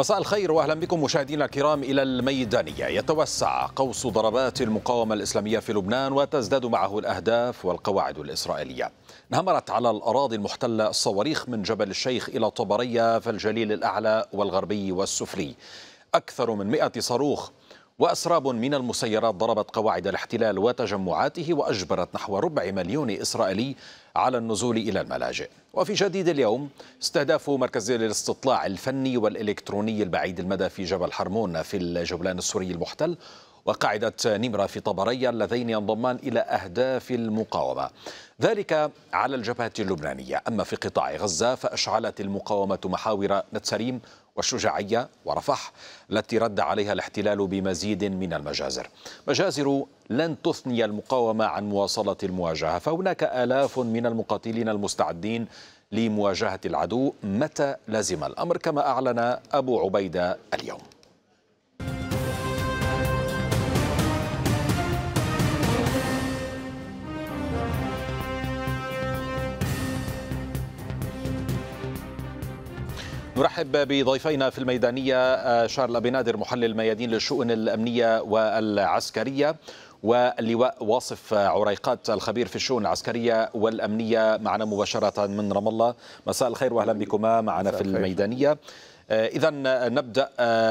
مساء الخير واهلا بكم مشاهدينا الكرام الى الميدانيه يتوسع قوس ضربات المقاومه الاسلاميه في لبنان وتزداد معه الاهداف والقواعد الاسرائيليه انهمرت على الاراضي المحتله الصواريخ من جبل الشيخ الى طبريه فالجليل الاعلى والغربي والسفلي اكثر من 100 صاروخ وأسراب من المسيرات ضربت قواعد الاحتلال وتجمعاته وأجبرت نحو ربع مليون إسرائيلي على النزول إلى الملاجئ وفي جديد اليوم استهداف مركز الاستطلاع الفني والإلكتروني البعيد المدى في جبل حرمون في الجولان السوري المحتل وقاعدة نمرة في طبرية اللذين ينضمان إلى أهداف المقاومة ذلك على الجبهة اللبنانية أما في قطاع غزة فأشعلت المقاومة محاور نتسريم والشجاعية ورفح التي رد عليها الاحتلال بمزيد من المجازر مجازر لن تثني المقاومة عن مواصلة المواجهة فهناك آلاف من المقاتلين المستعدين لمواجهة العدو متى لزم الأمر كما أعلن أبو عبيدة اليوم نرحب بضيفينا في الميدانية آه، شارل أبي نادر محلل ميادين للشؤون الأمنية والعسكرية واللواء واصف عريقات الخبير في الشؤون العسكرية والأمنية معنا مباشرة من رام الله مساء الخير وأهلا بكما معنا في الميدانية آه، إذا آه، نبدأ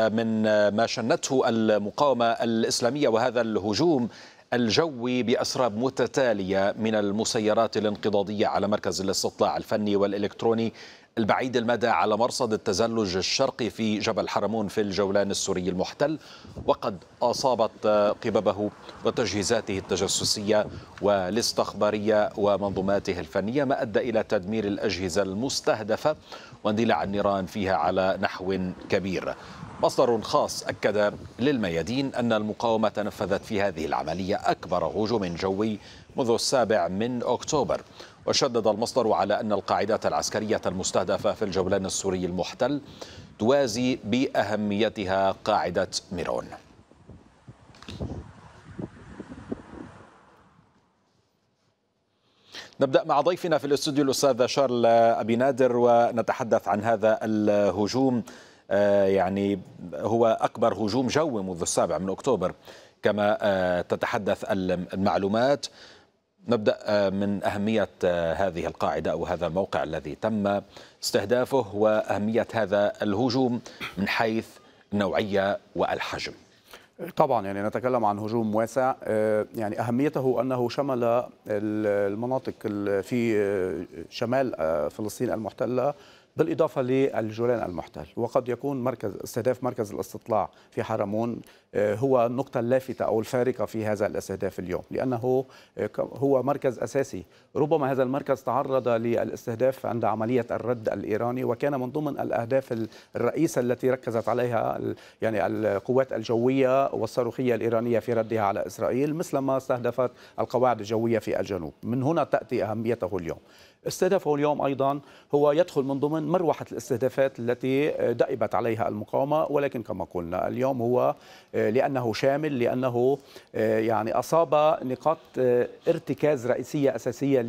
من ما شنته المقاومة الإسلامية وهذا الهجوم الجوي بأسراب متتالية من المسيرات الانقضاضية على مركز الاستطلاع الفني والإلكتروني البعيد المدى على مرصد التزلج الشرقي في جبل حرمون في الجولان السوري المحتل وقد أصابت قببه وتجهيزاته التجسسية والاستخبارية ومنظوماته الفنية ما أدى إلى تدمير الأجهزة المستهدفة واندلاع النيران فيها على نحو كبير مصدر خاص أكد للميادين أن المقاومة نفذت في هذه العملية أكبر هجوم جوي منذ السابع من أكتوبر وشدد المصدر على أن القاعدات العسكرية المستهدفة في الجولان السوري المحتل توازي بأهميتها قاعدة ميرون نبدا مع ضيفنا في الاستوديو الاستاذ شارل ابي نادر ونتحدث عن هذا الهجوم آه، يعني هو اكبر هجوم جوي منذ السابع من اكتوبر كما آه، تتحدث المعلومات نبدأ آه، من أهمية آه، هذه القاعدة أو هذا الموقع الذي تم استهدافه وأهمية هذا الهجوم من حيث النوعية والحجم طبعا يعني نتكلم عن هجوم واسع آه، يعني اهميته انه شمل المناطق في شمال فلسطين المحتله بالإضافة للجولان المحتل وقد يكون مركز استهداف مركز الاستطلاع في حرمون آه، هو النقطة اللافتة أو الفارقة في هذا الاستهداف اليوم لأنه آه، هو مركز أساسي ربما هذا المركز تعرض للاستهداف عند عملية الرد الإيراني وكان من ضمن الأهداف الرئيسة التي ركزت عليها يعني القوات الجوية والصاروخية الإيرانية في ردها على إسرائيل مثلما استهدفت القواعد الجوية في الجنوب من هنا تأتي أهميته اليوم استهدفه اليوم أيضا هو يدخل من ضمن مروحة الاستهدافات التي دأبت عليها المقاومة ولكن كما قلنا اليوم هو آه، لأنه شامل لأنه آه، يعني أصاب نقاط آه، ارتكاز رئيسية أساسية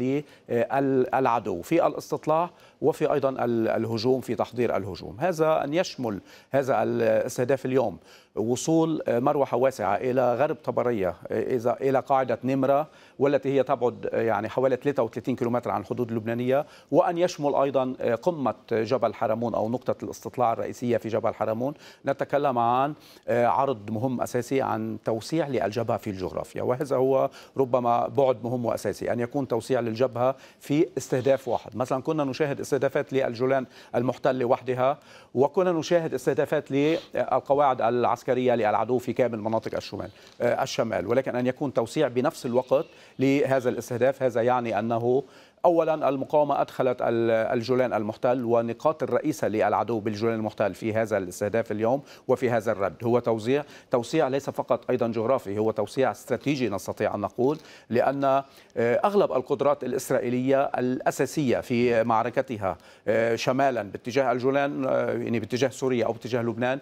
للعدو في الاستطلاع وفي أيضا الهجوم في تحضير الهجوم هذا أن يشمل هذا الاستهداف اليوم وصول آه، مروحة واسعة إلى غرب طبرية آه، إذا إلى قاعدة نمرة والتي هي تبعد آه، يعني حوالي 33 كيلومتر عن الحدود اللبنانية وأن يشمل أيضا قمة جبل حرمون أو نقطة الاستطلاع الرئيسية في جبل حرمون نتكلم عن عرض مهم أساسي عن توسيع للجبهة في الجغرافيا وهذا هو ربما بعد مهم وأساسي أن يكون توسيع للجبهة في استهداف واحد مثلا كنا نشاهد استهدافات للجولان المحتل لوحدها وكنا نشاهد استهدافات للقواعد العسكرية للعدو في كامل مناطق الشمال آه، الشمال ولكن أن يكون توسيع بنفس الوقت لهذا الاستهداف هذا يعني أنه اولا المقاومه ادخلت الجولان المحتل ونقاط الرئيسه للعدو بالجولان المحتل في هذا الاستهداف اليوم وفي هذا الرد هو توزيع توسيع ليس فقط ايضا جغرافي هو توسيع استراتيجي نستطيع ان نقول لان آه، اغلب القدرات الاسرائيليه الاساسيه في معركتها آه، شمالا باتجاه الجولان آه، يعني باتجاه سوريا او باتجاه لبنان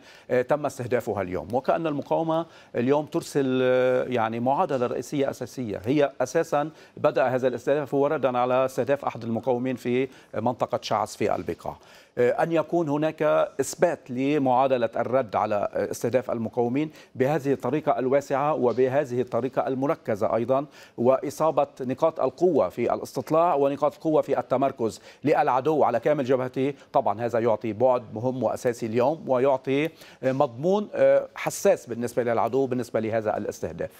تم استهدافها اليوم وكان المقاومه اليوم ترسل يعني معادله رئيسيه اساسيه هي اساسا بدا هذا الاستهداف وردا على استهداف أحد المقاومين في منطقة شعس في البقاع آه، أن يكون هناك إثبات لمعادلة الرد على استهداف المقاومين بهذه الطريقة الواسعة وبهذه الطريقة المركزة أيضا وإصابة نقاط القوة في الاستطلاع ونقاط القوة في التمركز للعدو على كامل جبهته طبعا هذا يعطي بعد مهم وأساسي اليوم ويعطي مضمون آه، حساس بالنسبة للعدو بالنسبة لهذا الاستهداف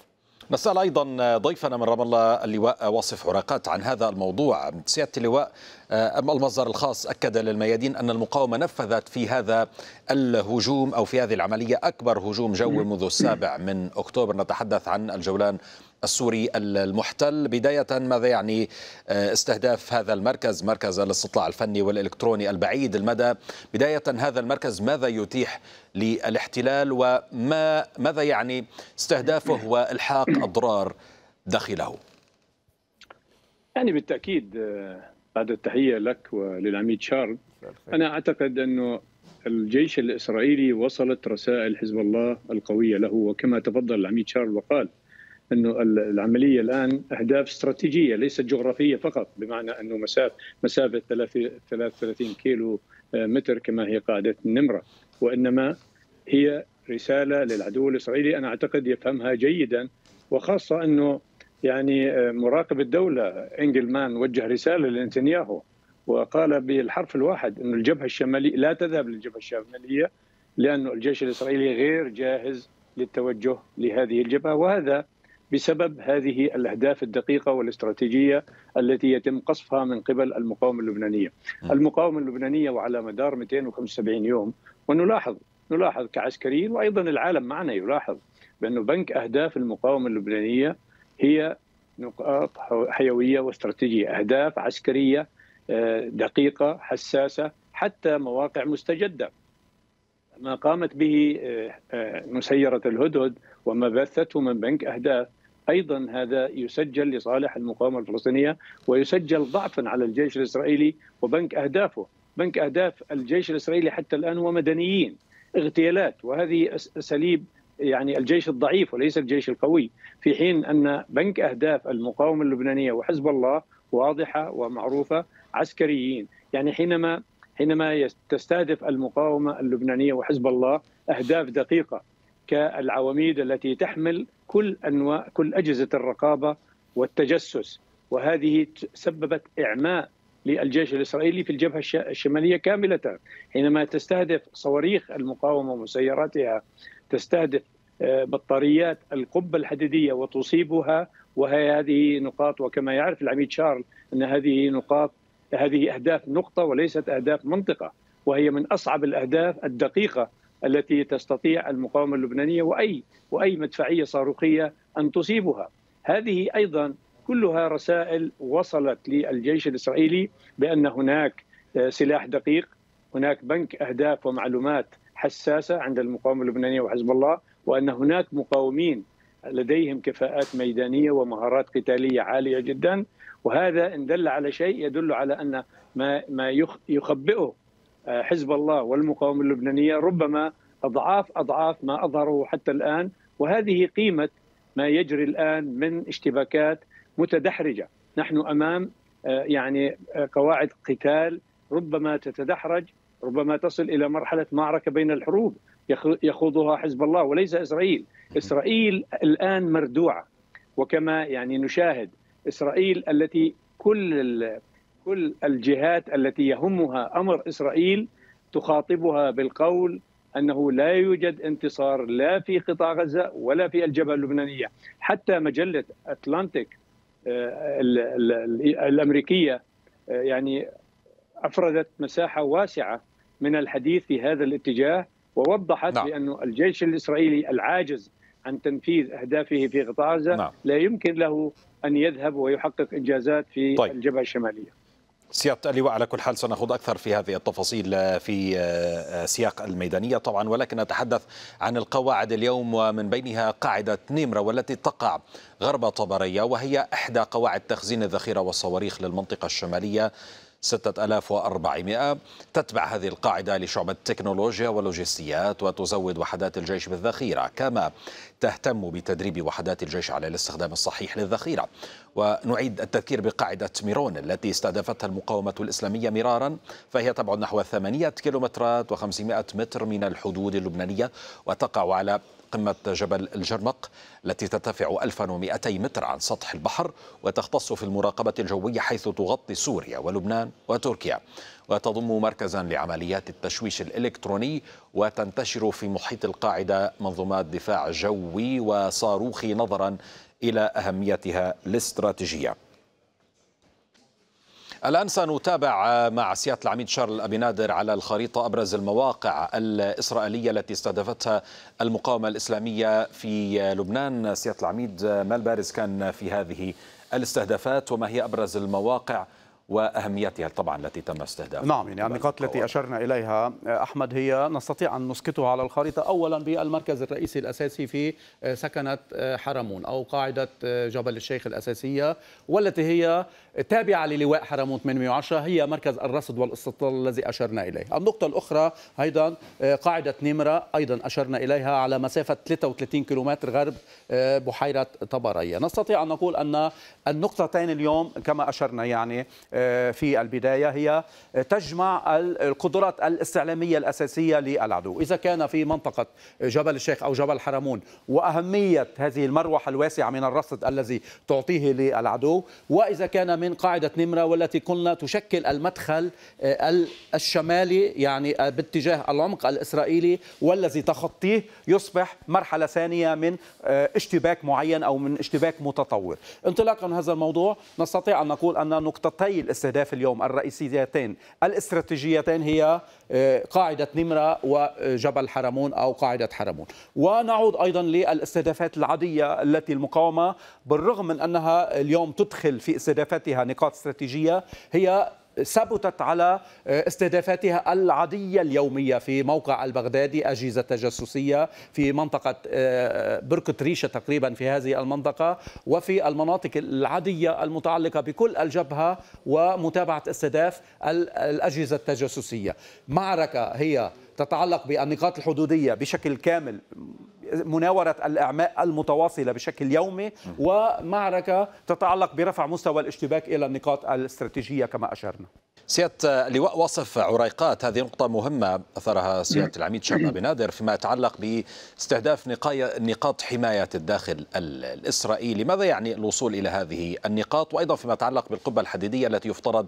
نسأل أيضا ضيفنا من رام الله اللواء واصف عراقات عن هذا الموضوع سيادة اللواء المصدر الخاص أكد للميادين أن المقاومة نفذت في هذا الهجوم أو في هذه العملية أكبر هجوم جوي منذ السابع من أكتوبر نتحدث عن الجولان السوري المحتل بداية ماذا يعني آه، استهداف هذا المركز مركز الاستطلاع الفني والإلكتروني البعيد المدى بداية هذا المركز ماذا يتيح للاحتلال وما ماذا يعني استهدافه والحاق أضرار داخله يعني بالتأكيد بعد آه، التحية لك وللعميد شارل أنا أعتقد أنه الجيش الإسرائيلي وصلت رسائل حزب الله القوية له وكما تفضل العميد شارل وقال انه العمليه الان اهداف استراتيجيه ليست جغرافيه فقط بمعنى انه مسافه مسافه 33 كيلو آه، متر كما هي قاعده النمره وانما هي رساله للعدو الاسرائيلي انا اعتقد يفهمها جيدا وخاصه انه يعني آه، مراقب الدوله انجلمان وجه رساله لنتنياهو وقال بالحرف الواحد انه الجبهه الشماليه لا تذهب للجبهه الشماليه لأن الجيش الإسرائيلي غير جاهز للتوجه لهذه الجبهة وهذا بسبب هذه الاهداف الدقيقه والاستراتيجيه التي يتم قصفها من قبل المقاومه اللبنانيه. المقاومه اللبنانيه وعلى مدار 275 يوم ونلاحظ نلاحظ كعسكريين وايضا العالم معنا يلاحظ بانه بنك اهداف المقاومه اللبنانيه هي نقاط حيويه واستراتيجيه، اهداف عسكريه آه، دقيقه حساسه حتى مواقع مستجده. ما قامت به آه، آه، مسيره الهدهد وما بثته من بنك اهداف ايضا هذا يسجل لصالح المقاومه الفلسطينيه ويسجل ضعفا على الجيش الاسرائيلي وبنك اهدافه، بنك اهداف الجيش الاسرائيلي حتى الان هو مدنيين، اغتيالات وهذه اساليب يعني الجيش الضعيف وليس الجيش القوي، في حين ان بنك اهداف المقاومه اللبنانيه وحزب الله واضحه ومعروفه عسكريين، يعني حينما حينما تستهدف المقاومه اللبنانيه وحزب الله اهداف دقيقه كالعواميد التي تحمل كل انواع كل اجهزه الرقابه والتجسس وهذه سببت اعماء للجيش الاسرائيلي في الجبهه الشماليه كامله حينما تستهدف صواريخ المقاومه ومسيراتها تستهدف آه، بطاريات القبه الحديديه وتصيبها وهي هذه نقاط وكما يعرف العميد شارل ان هذه نقاط هذه اهداف نقطه وليست اهداف منطقه وهي من اصعب الاهداف الدقيقه التي تستطيع المقاومه اللبنانيه واي واي مدفعيه صاروخيه ان تصيبها. هذه ايضا كلها رسائل وصلت للجيش الاسرائيلي بان هناك آه، سلاح دقيق، هناك بنك اهداف ومعلومات حساسه عند المقاومه اللبنانيه وحزب الله وان هناك مقاومين لديهم كفاءات ميدانيه ومهارات قتاليه عاليه جدا وهذا ان دل على شيء يدل على ان ما ما يخبئه آه، حزب الله والمقاومه اللبنانيه ربما اضعاف اضعاف ما اظهره حتى الان وهذه قيمه ما يجري الان من اشتباكات متدحرجه، نحن امام آه، يعني آه، قواعد قتال ربما تتدحرج ربما تصل الى مرحله معركه بين الحروب يخوضها حزب الله وليس اسرائيل، اسرائيل الان مردوعه وكما يعني نشاهد اسرائيل التي كل كل الجهات التي يهمها امر اسرائيل تخاطبها بالقول انه لا يوجد انتصار لا في قطاع غزه ولا في الجبهه اللبنانيه، حتى مجله اتلانتيك آه، الامريكيه آه، يعني افردت مساحه واسعه من الحديث في هذا الاتجاه ووضحت نعم. بأن الجيش الإسرائيلي العاجز عن تنفيذ أهدافه في قطاع غزة نعم. لا يمكن له أن يذهب ويحقق إنجازات في طيب. الجبهة الشمالية سيادة اللواء على كل حال سنخوض أكثر في هذه التفاصيل آه، في آه، آه، سياق الميدانية طبعا ولكن نتحدث عن القواعد اليوم ومن بينها قاعدة نمرة والتي تقع غرب طبرية وهي إحدى قواعد تخزين الذخيرة والصواريخ للمنطقة الشمالية 6400 تتبع هذه القاعدة لشعبة التكنولوجيا واللوجستيات وتزود وحدات الجيش بالذخيرة كما تهتم بتدريب وحدات الجيش على الاستخدام الصحيح للذخيرة ونعيد التذكير بقاعدة ميرون التي استهدفتها المقاومة الإسلامية مرارا فهي تبعد نحو 8 كيلومترات و500 متر من الحدود اللبنانية وتقع على قمة جبل الجرمق التي ترتفع 1200 متر عن سطح البحر وتختص في المراقبة الجوية حيث تغطي سوريا ولبنان وتركيا وتضم مركزا لعمليات التشويش الإلكتروني وتنتشر في محيط القاعدة منظومات دفاع جوي وصاروخي نظرا إلى أهميتها الاستراتيجية الآن سنتابع مع سيادة العميد شارل أبي نادر على الخريطة أبرز المواقع الإسرائيلية التي استهدفتها المقاومة الإسلامية في لبنان سيادة العميد ما البارز كان في هذه الاستهدافات وما هي أبرز المواقع واهميتها طبعا التي تم استهدافها. نعم يعني النقاط التي اشرنا اليها احمد هي نستطيع ان نسقطها على الخريطه اولا بالمركز الرئيسي الاساسي في آه، سكنه آه، حرمون او قاعده آه، جبل الشيخ الاساسيه والتي هي التابعة للواء حرموت 810 هي مركز الرصد والاستطلال الذي أشرنا إليه النقطة الأخرى أيضا آه، قاعدة نمرة أيضا أشرنا إليها على مسافة 33 كيلومتر غرب آه، بحيرة طبرية نستطيع أن نقول أن النقطتين اليوم كما أشرنا يعني آه، في البداية هي تجمع القدرات الاستعلامية الأساسية للعدو إذا كان في منطقة جبل الشيخ أو جبل حرمون وأهمية هذه المروحة الواسعة من الرصد الذي تعطيه للعدو وإذا كان من من قاعدة نمرة والتي قلنا تشكل المدخل آه، الشمالي يعني آه، باتجاه العمق الإسرائيلي والذي تخطيه يصبح مرحلة ثانية من آه، اشتباك معين أو من اشتباك متطور انطلاقا من هذا الموضوع نستطيع أن نقول أن نقطتي الاستهداف اليوم الرئيسيتين الاستراتيجيتين هي قاعدة نمرة وجبل حرمون أو قاعدة حرمون ونعود أيضا للاستهدافات العادية التي المقاومة بالرغم من أنها اليوم تدخل في استهدافات استهدافاتها نقاط استراتيجيه هي ثبتت على آه، استهدافاتها العادية اليومية في موقع البغدادي أجهزة تجسسية في منطقة آه، بركة ريشة تقريبا في هذه المنطقة وفي المناطق العادية المتعلقة بكل الجبهة ومتابعة استهداف الأجهزة التجسسية معركة هي تتعلق بالنقاط الحدودية بشكل كامل مناورة الإعماء المتواصلة بشكل يومي ومعركة تتعلق برفع مستوى الاشتباك إلى النقاط الاستراتيجية كما أشرنا سيادة لواء وصف عريقات هذه نقطة مهمة أثرها سيادة العميد شعب أبي نادر فيما يتعلق باستهداف نقاط حماية الداخل الإسرائيلي ماذا يعني الوصول إلى هذه النقاط وأيضا فيما يتعلق بالقبة الحديدية التي يفترض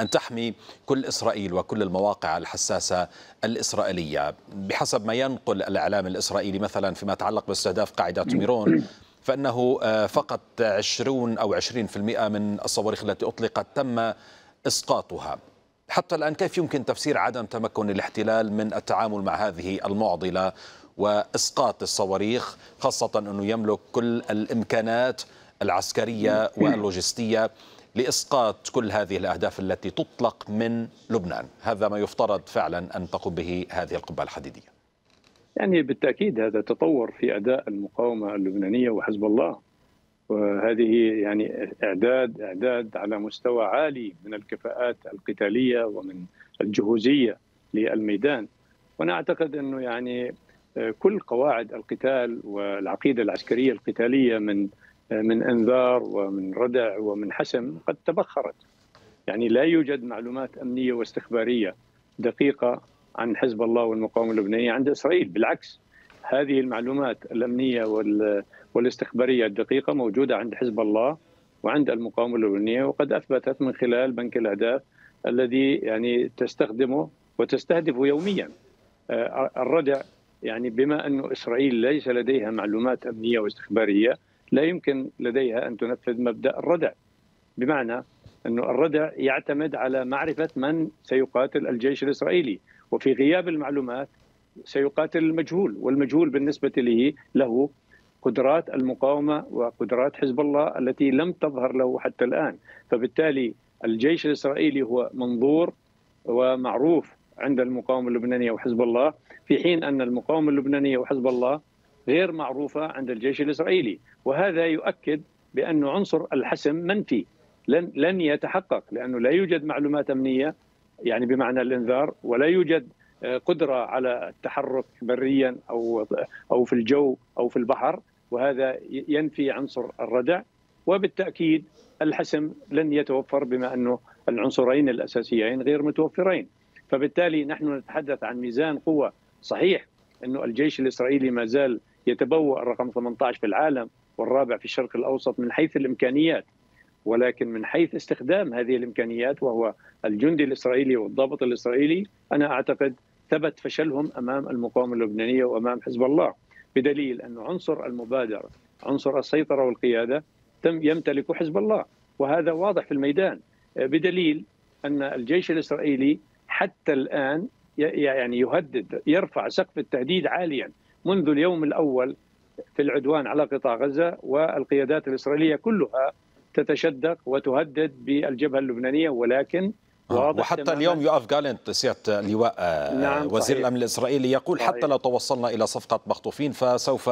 أن تحمي كل إسرائيل وكل المواقع الحساسة الإسرائيلية بحسب ما ينقل الإعلام الإسرائيلي مثلا فيما يتعلق باستهداف قاعدة ميرون فإنه آه، فقط 20 أو 20% من الصواريخ التي أطلقت تم إسقاطها حتى الآن كيف يمكن تفسير عدم تمكن الاحتلال من التعامل مع هذه المعضلة وإسقاط الصواريخ خاصة أنه يملك كل الإمكانات العسكرية واللوجستية لإسقاط كل هذه الأهداف التي تطلق من لبنان هذا ما يفترض فعلا أن تقوم به هذه القبة الحديدية يعني بالتأكيد هذا تطور في أداء المقاومة اللبنانية وحزب الله وهذه يعني إعداد إعداد على مستوى عالي من الكفاءات القتالية ومن الجهوزية للميدان وأنا أعتقد أنه يعني كل قواعد القتال والعقيدة العسكرية القتالية من من انذار ومن ردع ومن حسم قد تبخرت يعني لا يوجد معلومات امنيه واستخباريه دقيقه عن حزب الله والمقاومه اللبنانيه عند اسرائيل بالعكس هذه المعلومات الامنيه والاستخباريه الدقيقه موجوده عند حزب الله وعند المقاومه اللبنانيه وقد اثبتت من خلال بنك الاهداف الذي يعني تستخدمه وتستهدفه يوميا آه، الردع يعني بما أن إسرائيل ليس لديها معلومات أمنية واستخبارية لا يمكن لديها أن تنفذ مبدأ الردع بمعنى أن الردع يعتمد على معرفة من سيقاتل الجيش الإسرائيلي وفي غياب المعلومات سيقاتل المجهول والمجهول بالنسبة له له قدرات المقاومة وقدرات حزب الله التي لم تظهر له حتى الآن فبالتالي الجيش الإسرائيلي هو منظور ومعروف عند المقاومة اللبنانية وحزب الله في حين أن المقاومة اللبنانية وحزب الله غير معروفة عند الجيش الإسرائيلي وهذا يؤكد بأن عنصر الحسم منفي لن لن يتحقق لأنه لا يوجد معلومات أمنية يعني بمعنى الإنذار ولا يوجد آه، قدرة على التحرك بريا أو أو في الجو أو في البحر وهذا ينفي عنصر الردع وبالتأكيد الحسم لن يتوفر بما أنه العنصرين الأساسيين غير متوفرين فبالتالي نحن نتحدث عن ميزان قوة صحيح أنه الجيش الإسرائيلي ما زال يتبوأ الرقم 18 في العالم والرابع في الشرق الأوسط من حيث الإمكانيات ولكن من حيث استخدام هذه الإمكانيات وهو الجندي الإسرائيلي والضابط الإسرائيلي أنا أعتقد ثبت فشلهم أمام المقاومة اللبنانية وأمام حزب الله بدليل أن عنصر المبادرة عنصر السيطرة والقيادة تم يمتلك حزب الله وهذا واضح في الميدان بدليل أن الجيش الإسرائيلي حتى الآن يعني يهدد يرفع سقف التهديد عاليا منذ اليوم الاول في العدوان على قطاع غزه والقيادات الاسرائيليه كلها تتشدق وتهدد بالجبهه اللبنانيه ولكن آه، واضح وحتى اليوم يؤف جالنت سياده لواء آه، نعم وزير صحيح. الامن الاسرائيلي يقول صحيح. حتى لو توصلنا الى صفقه مخطوفين فسوف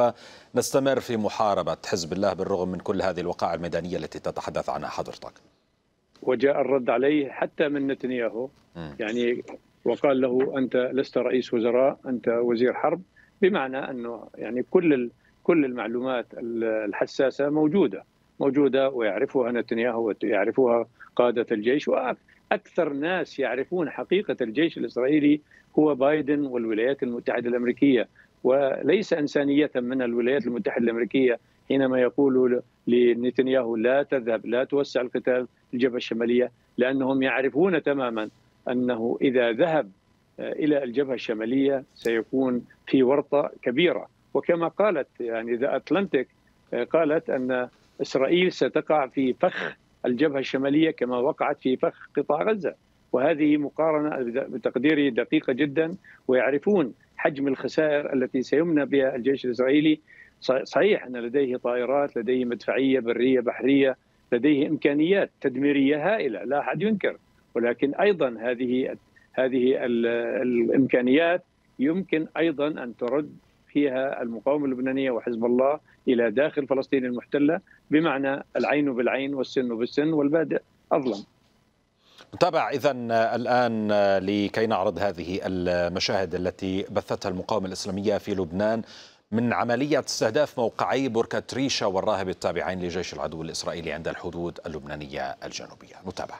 نستمر في محاربه حزب الله بالرغم من كل هذه الوقائع الميدانيه التي تتحدث عنها حضرتك. وجاء الرد عليه حتى من نتنياهو م. يعني وقال له انت لست رئيس وزراء انت وزير حرب بمعنى انه يعني كل كل المعلومات الحساسه موجوده موجوده ويعرفها نتنياهو ويعرفها قاده الجيش واكثر ناس يعرفون حقيقه الجيش الاسرائيلي هو بايدن والولايات المتحده الامريكيه وليس انسانيه من الولايات المتحده الامريكيه حينما يقول لنتنياهو لا تذهب لا توسع القتال الجبهه الشماليه لانهم يعرفون تماما انه اذا ذهب آه، الى الجبهه الشماليه سيكون في ورطه كبيره وكما قالت يعني ذا اتلانتيك آه، قالت ان اسرائيل ستقع في فخ الجبهه الشماليه كما وقعت في فخ قطاع غزه وهذه مقارنه بتقديري دقيقه جدا ويعرفون حجم الخسائر التي سيمنى بها الجيش الاسرائيلي صحيح ان لديه طائرات لديه مدفعيه بريه بحريه لديه امكانيات تدميريه هائله لا احد ينكر ولكن ايضا هذه هذه الامكانيات يمكن ايضا ان ترد فيها المقاومه اللبنانيه وحزب الله الى داخل فلسطين المحتله بمعنى العين بالعين والسن بالسن والبادئ اظلم. نتابع اذا الان لكي نعرض هذه المشاهد التي بثتها المقاومه الاسلاميه في لبنان من عملية استهداف موقعي بركة ريشة والراهب التابعين لجيش العدو الإسرائيلي عند الحدود اللبنانية الجنوبية نتابع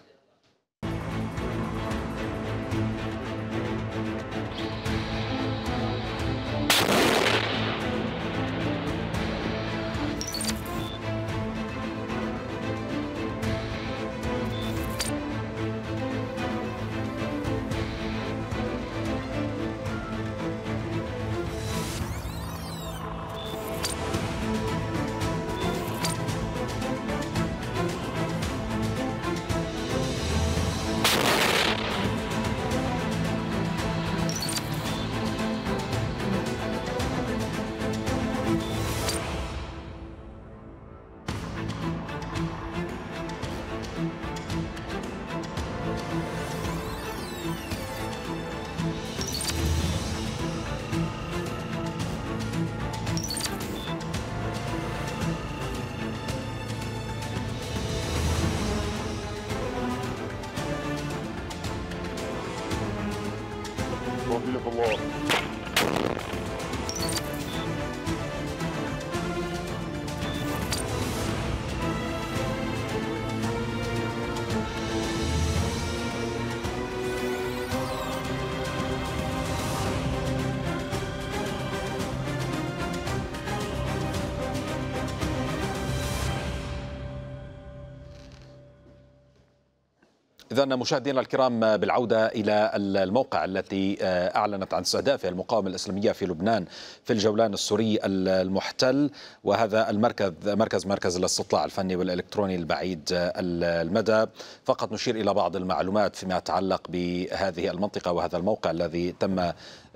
إذا مشاهدينا الكرام بالعودة إلى الموقع التي آه، أعلنت عن استهدافها المقاومة الإسلامية في لبنان في الجولان السوري المحتل وهذا المركز مركز مركز الاستطلاع الفني والإلكتروني البعيد آه، المدى فقط نشير إلى بعض المعلومات فيما يتعلق بهذه المنطقة وهذا الموقع الذي تم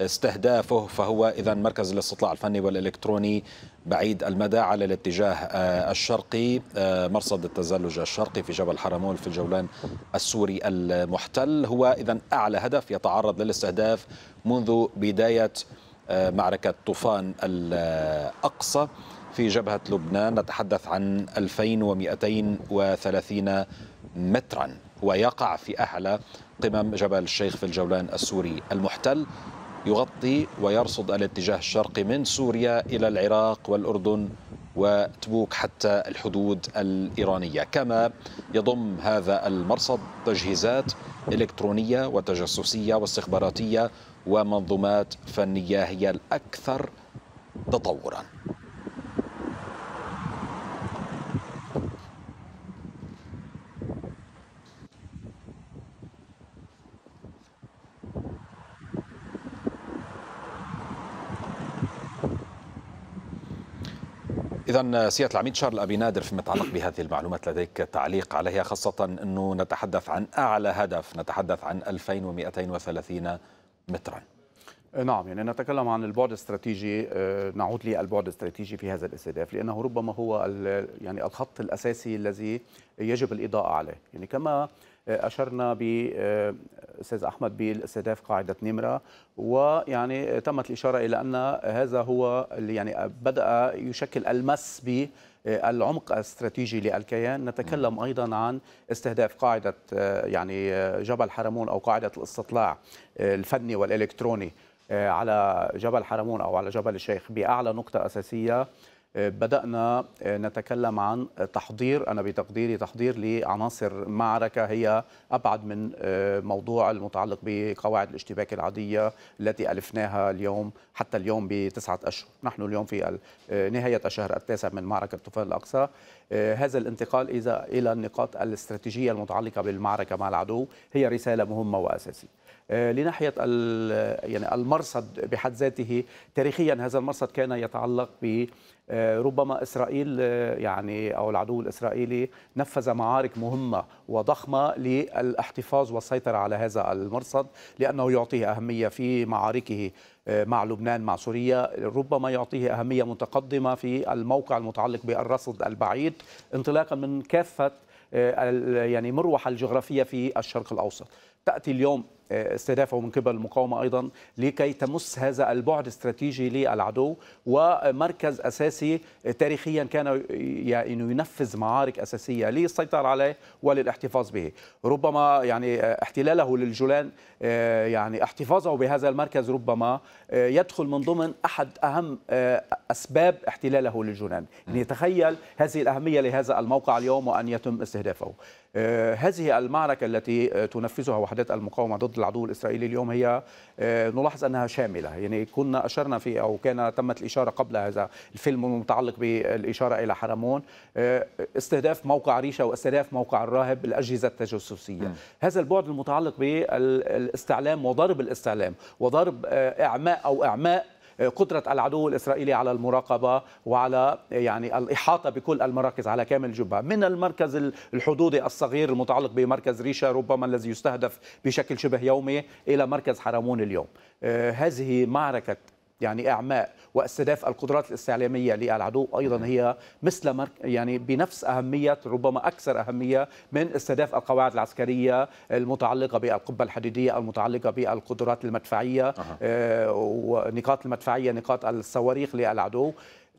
استهدافه فهو إذا مركز الاستطلاع الفني والإلكتروني بعيد المدى على الاتجاه آه، الشرقي آه، مرصد التزلج الشرقي في جبل حرمول في الجولان السوري المحتل هو إذا أعلى هدف يتعرض للاستهداف منذ بداية آه، معركة طوفان الأقصى في جبهة لبنان نتحدث عن 2230 مترا ويقع في أعلى قمم جبل الشيخ في الجولان السوري المحتل يغطي ويرصد الاتجاه الشرقي من سوريا إلى العراق والأردن وتبوك حتى الحدود الإيرانية كما يضم هذا المرصد تجهيزات إلكترونية وتجسسية واستخباراتية ومنظومات فنية هي الأكثر تطوراً سيادة العميد شارل أبي نادر فيما يتعلق بهذه المعلومات لديك تعليق عليها خاصة أنه نتحدث عن أعلى هدف نتحدث عن 2230 متراً نعم يعني نتكلم عن البعد الاستراتيجي آه، نعود للبعد الاستراتيجي في هذا الاستهداف لانه ربما هو يعني الخط الاساسي الذي يجب الاضاءه عليه يعني كما اشرنا آه، استاذ احمد باستهداف قاعده نمره ويعني تمت الاشاره الى ان هذا هو اللي يعني بدا يشكل المس ب آه، العمق الاستراتيجي للكيان نتكلم نعم. ايضا عن استهداف قاعده آه، يعني جبل حرمون او قاعده الاستطلاع الفني والالكتروني على جبل حرمون او على جبل الشيخ باعلى نقطه اساسيه بدأنا آه، نتكلم عن تحضير أنا بتقديري تحضير لعناصر معركة هي أبعد من آه، موضوع المتعلق بقواعد الاشتباك العادية التي ألفناها اليوم حتى اليوم بتسعة أشهر نحن اليوم في آه، نهاية الشهر التاسع من معركة طوفان الأقصى هذا الانتقال إذا إلى النقاط الاستراتيجية المتعلقة بالمعركة مع العدو هي رسالة مهمة وأساسية آه، لناحيه يعني المرصد بحد ذاته تاريخيا هذا المرصد كان يتعلق ب آه، ربما اسرائيل آه، يعني او العدو الاسرائيلي نفذ معارك مهمه وضخمه للاحتفاظ والسيطره على هذا المرصد لانه يعطيه اهميه في معاركه مع لبنان مع سوريا ربما يعطيه اهميه متقدمه في الموقع المتعلق بالرصد البعيد انطلاقا من كافه يعني مروحه الجغرافيه في الشرق الاوسط تأتي اليوم آه، استهدافه من قبل المقاومة أيضا لكي تمس هذا البعد استراتيجي للعدو ومركز أساسي آه، تاريخيا كان يعني ينفذ معارك أساسية للسيطرة عليه وللاحتفاظ به ربما يعني آه، احتلاله للجولان يعني احتفاظه بهذا المركز ربما يدخل من ضمن أحد أهم أسباب احتلاله للجولان يعني تخيل هذه الأهمية لهذا الموقع اليوم وأن يتم استهدافه آه، هذه المعركة التي آه، تنفذها وحدات المقاومة ضد العدو الإسرائيلي اليوم هي آه، نلاحظ أنها شاملة يعني كنا أشرنا في أو كان تمت الإشارة قبل هذا الفيلم المتعلق بالإشارة إلى حرمون استهداف موقع ريشة واستهداف موقع الراهب بالأجهزة التجسسية م. هذا البعد المتعلق بالاستعلام وضرب الاستعلام وضرب إعماء أو إعماء قدرة العدو الإسرائيلي على المراقبة وعلى يعني الإحاطة بكل المراكز على كامل الجبهة من المركز الحدودي الصغير المتعلق بمركز ريشة ربما الذي يستهدف بشكل شبه يومي إلى مركز حرمون اليوم آه، هذه معركة يعني إعماء واستهداف القدرات الاستعلامية للعدو أيضا هي مثل يعني بنفس أهمية ربما أكثر أهمية من استهداف القواعد العسكرية المتعلقة بالقبة الحديدية المتعلقة بالقدرات المدفعية أه. ونقاط المدفعية نقاط الصواريخ للعدو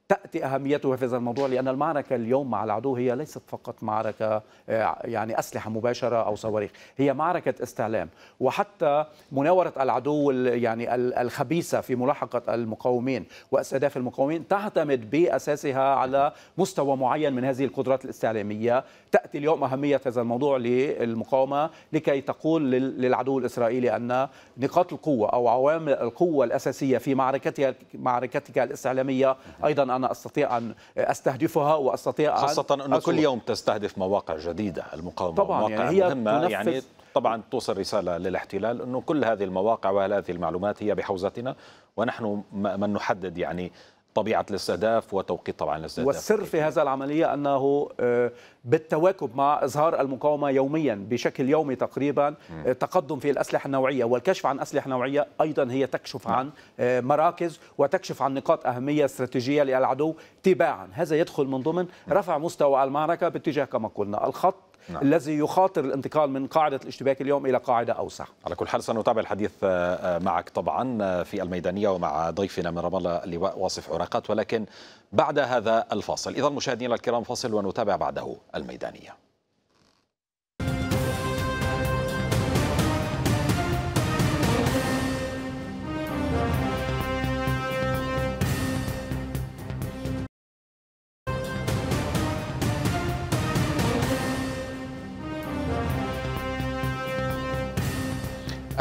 تأتي أهميتها في هذا الموضوع لأن المعركة اليوم مع العدو هي ليست فقط معركة آه، يعني أسلحة مباشرة أو صواريخ هي معركة استعلام وحتى مناورة العدو يعني الخبيثة في ملاحقة المقاومين واستهداف المقاومين تعتمد بأساسها على مستوى معين من هذه القدرات الاستعلامية تأتي اليوم أهمية هذا الموضوع للمقاومة لكي تقول للعدو الإسرائيلي أن نقاط القوة أو عوامل القوة الأساسية في معركتها معركتك الاستعلامية أيضا انا استطيع ان استهدفها واستطيع خاصة أن انه كل يوم تستهدف مواقع جديده المقاومه طبعا مواقع يعني هي مهمه يعني طبعا توصل رساله للاحتلال انه كل هذه المواقع وهذه المعلومات هي بحوزتنا ونحن من نحدد يعني طبيعه الاستهداف وتوقيت طبعا الاستهداف والسر في هذا العمليه انه آه، بالتواكب مع اظهار المقاومه يوميا بشكل يومي تقريبا آه، تقدم في الاسلحه النوعيه والكشف عن اسلحه نوعيه ايضا هي تكشف نعم. عن آه، مراكز وتكشف عن نقاط اهميه استراتيجيه للعدو تباعا هذا يدخل من ضمن رفع مستوى المعركه باتجاه كما قلنا الخط نعم. الذي يخاطر الانتقال من قاعدة الاشتباك اليوم إلى قاعدة أوسع على كل حال سنتابع الحديث آه، آه، معك طبعا آه، في الميدانية ومع ضيفنا من رام الله اللواء واصف عراقات ولكن بعد هذا الفاصل إذا مشاهدينا الكرام فاصل ونتابع بعده الميدانية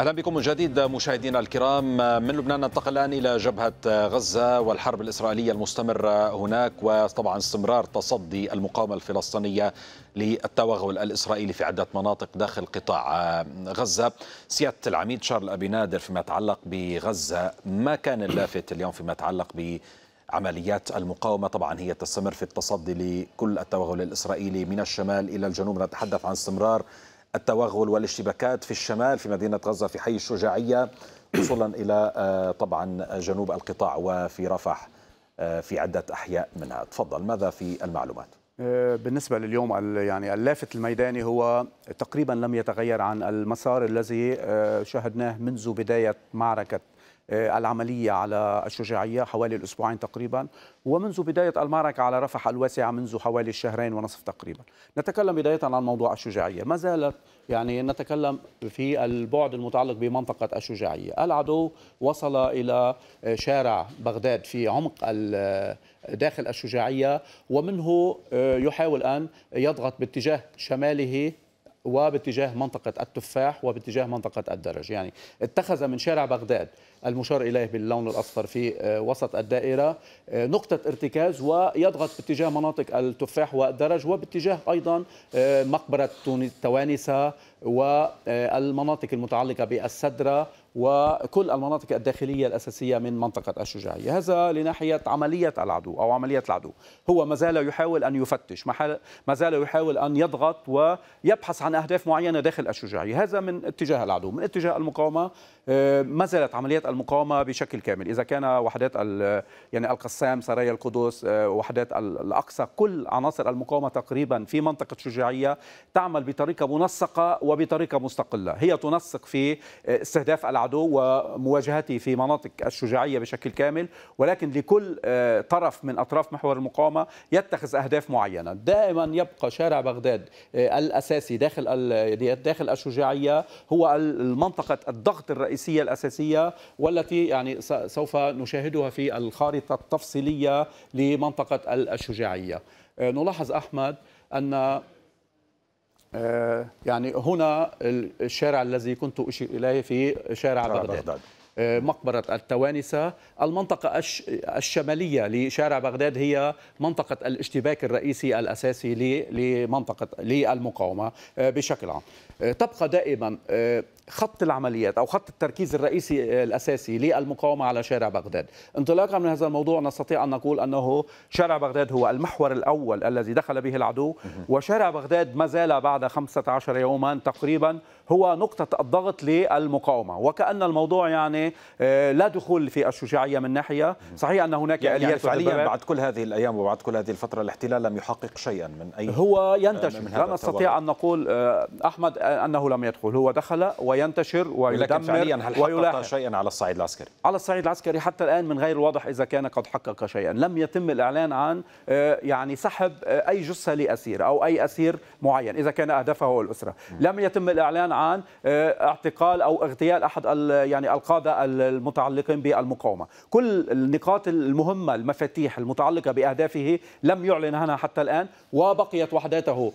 اهلا بكم من جديد مشاهدينا الكرام من لبنان ننتقل الان الى جبهه غزه والحرب الاسرائيليه المستمره هناك وطبعا استمرار تصدي المقاومه الفلسطينيه للتوغل الاسرائيلي في عده مناطق داخل قطاع غزه. سياده العميد شارل ابي نادر فيما يتعلق بغزه ما كان اللافت اليوم فيما يتعلق ب عمليات المقاومة طبعا هي تستمر في التصدي لكل التوغل الإسرائيلي من الشمال إلى الجنوب نتحدث عن استمرار التوغل والاشتباكات في الشمال في مدينة غزة في حي الشجاعية وصولا إلى آه، طبعا جنوب القطاع وفي رفح آه، في عدة أحياء منها تفضل ماذا في المعلومات؟ آه، بالنسبة لليوم يعني اللافت الميداني هو تقريبا لم يتغير عن المسار الذي شاهدناه منذ بداية معركة آه، العملية على الشجاعية حوالي الأسبوعين تقريبا ومنذ بداية المعركة على رفح الواسعة منذ حوالي الشهرين ونصف تقريبا نتكلم بداية عن موضوع الشجاعية ما زالت يعني نتكلم في البعد المتعلق بمنطقة الشجاعية العدو وصل إلى شارع بغداد في عمق داخل الشجاعية ومنه آه، يحاول أن يضغط باتجاه شماله وباتجاه منطقة التفاح وباتجاه منطقة الدرج يعني اتخذ من شارع بغداد المشار إليه باللون الأصفر في آه، وسط الدائرة آه، نقطة ارتكاز ويضغط باتجاه مناطق التفاح والدرج وباتجاه أيضا آه، مقبرة توانسة والمناطق المتعلقة بالسدرة وكل المناطق الداخلية الأساسية من منطقة الشجاعية هذا لناحية عملية العدو أو عملية العدو هو ما زال يحاول أن يفتش ما زال يحاول أن يضغط ويبحث عن أهداف معينة داخل الشجاعية هذا من اتجاه العدو من اتجاه المقاومة آه، ما زالت عمليات المقاومه بشكل كامل اذا كان وحدات يعني القسام سرايا القدس آه، وحدات الاقصى كل عناصر المقاومه تقريبا في منطقه شجاعيه تعمل بطريقه منسقه وبطريقه مستقله هي تنسق في آه، استهداف العدو ومواجهته في مناطق الشجاعيه بشكل كامل ولكن لكل طرف من اطراف محور المقاومه يتخذ اهداف معينه دائما يبقى شارع بغداد الاساسي داخل يعني داخل الشجاعيه هو المنطقه الضغط الرئيسي الرئيسية الأساسية والتي يعني سوف نشاهدها في الخارطة التفصيلية لمنطقة الشجاعية آه، نلاحظ أحمد أن آه، يعني هنا الشارع الذي كنت أشير إليه في شارع بغداد آه، مقبرة التوانسة المنطقة الشمالية لشارع بغداد هي منطقة الاشتباك الرئيسي الأساسي لمنطقة للمقاومة بشكل عام تبقى دائما خط العمليات او خط التركيز الرئيسي آه، الاساسي للمقاومه على شارع بغداد. انطلاقا من هذا الموضوع نستطيع ان نقول انه شارع بغداد هو المحور الاول الذي دخل به العدو وشارع بغداد ما زال بعد 15 يوما تقريبا هو نقطه الضغط للمقاومه وكان الموضوع يعني آه، لا دخول في الشجاعيه من ناحيه، صحيح ان هناك يعني, يعني اليات فعليا بعد كل هذه الايام وبعد كل هذه الفتره الاحتلال لم يحقق شيئا من اي هو آه، ينتشر لا نستطيع ان نقول احمد انه لم يدخل هو دخل و وينتشر ويدمر ويلاحق شيئا على الصعيد العسكري على الصعيد العسكري حتى الآن من غير الواضح إذا كان قد حقق شيئا لم يتم الإعلان عن آه، يعني سحب آه، أي جثة لأسير أو أي أسير معين إذا كان أهدافه الأسرة لم يتم الإعلان عن آه، اعتقال أو اغتيال أحد يعني القادة المتعلقين بالمقاومة كل النقاط المهمة المفاتيح المتعلقة بأهدافه لم يعلن عنها حتى الآن وبقيت وحداته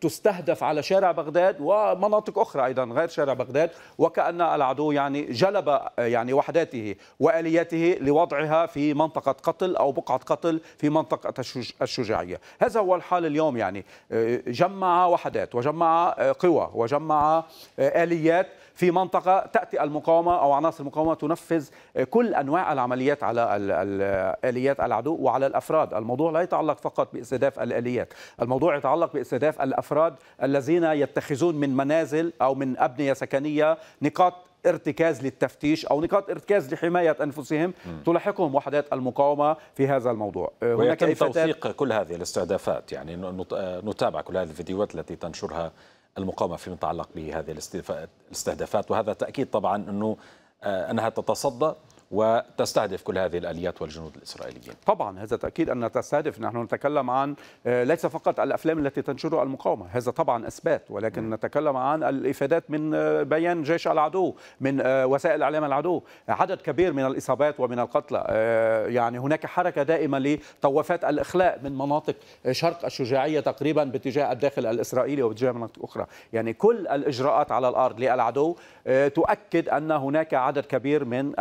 تستهدف على شارع بغداد ومناطق أخرى أيضا غير شارع شارع بغداد وكأن العدو يعني جلب يعني وحداته وآلياته لوضعها في منطقة قتل أو بقعة قتل في منطقة الشجاعية هذا هو الحال اليوم يعني آه، جمع وحدات وجمع آه، قوى وجمع آه، آليات في منطقه تاتي المقاومه او عناصر المقاومه تنفذ آه، كل انواع العمليات على الاليات العدو وعلى الافراد، الموضوع لا يتعلق فقط باستهداف الاليات، الموضوع يتعلق باستهداف الافراد الذين يتخذون من منازل او من ابنيه سكنيه نقاط ارتكاز للتفتيش او نقاط ارتكاز لحمايه انفسهم م. تلاحقهم وحدات المقاومه في هذا الموضوع آه، هناك توثيق كل هذه الاستهدافات يعني آه، نتابع كل هذه الفيديوهات التي تنشرها المقاومة فيما يتعلق بهذه الاستهدافات وهذا تأكيد طبعا أنه آه، أنها تتصدى وتستهدف كل هذه الاليات والجنود الاسرائيليين. طبعا هذا تاكيد ان تستهدف نحن نتكلم عن آه، ليس فقط الافلام التي تنشرها المقاومه، هذا طبعا اثبات ولكن م. نتكلم عن الافادات من آه، بيان جيش العدو، من آه، وسائل اعلام العدو، عدد كبير من الاصابات ومن القتلى، يعني هناك حركه دائمه لطوافات الاخلاء من مناطق شرق الشجاعيه تقريبا باتجاه الداخل الاسرائيلي وباتجاه مناطق اخرى، يعني كل الاجراءات على الارض للعدو تؤكد ان هناك عدد كبير من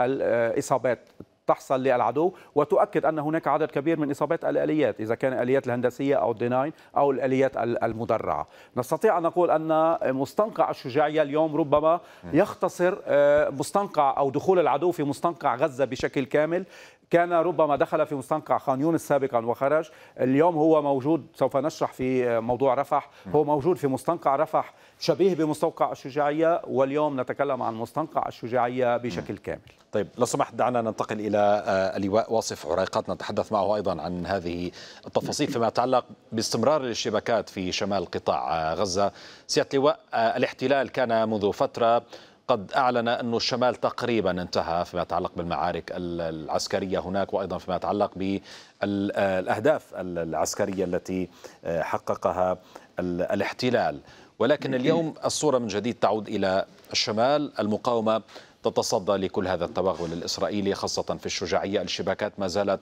اصابات تحصل للعدو وتؤكد ان هناك عدد كبير من اصابات الاليات اذا كان الاليات الهندسيه او الديناين او الاليات المدرعه نستطيع ان نقول ان مستنقع الشجاعيه اليوم ربما يختصر آه، مستنقع او دخول العدو في مستنقع غزه بشكل كامل كان ربما دخل في مستنقع خان يونس سابقا وخرج اليوم هو موجود سوف نشرح في موضوع رفح هو موجود في مستنقع رفح شبيه بمستنقع الشجاعية واليوم نتكلم عن مستنقع الشجاعية بشكل كامل طيب لو سمحت دعنا ننتقل إلى آه، اللواء واصف عريقات نتحدث معه أيضا عن هذه التفاصيل فيما يتعلق باستمرار الاشتباكات في شمال قطاع آه، غزة سيادة اللواء آه، الاحتلال كان منذ فترة قد أعلن أن الشمال تقريبا انتهى فيما يتعلق بالمعارك العسكرية هناك وأيضا فيما يتعلق بالأهداف العسكرية التي آه، حققها الاحتلال ولكن اليوم الصورة من جديد تعود إلى الشمال المقاومة تتصدى لكل هذا التوغل الإسرائيلي خاصة في الشجاعية الشباكات ما زالت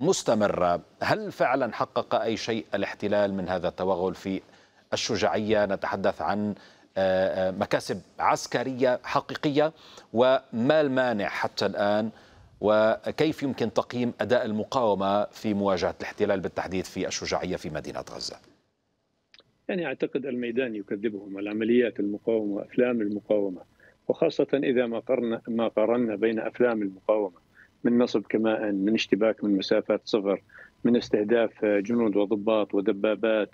مستمرة هل فعلا حقق أي شيء الاحتلال من هذا التوغل في الشجاعية نتحدث عن آه، آه، مكاسب عسكرية حقيقية وما المانع حتى الآن وكيف يمكن تقييم أداء المقاومة في مواجهة الاحتلال بالتحديد في الشجاعية في مدينة غزة يعني أعتقد الميدان يكذبهم العمليات المقاومة وأفلام المقاومة وخاصة إذا ما قرنا ما قارنا بين أفلام المقاومة من نصب كماء من اشتباك من مسافات صفر من استهداف جنود وضباط ودبابات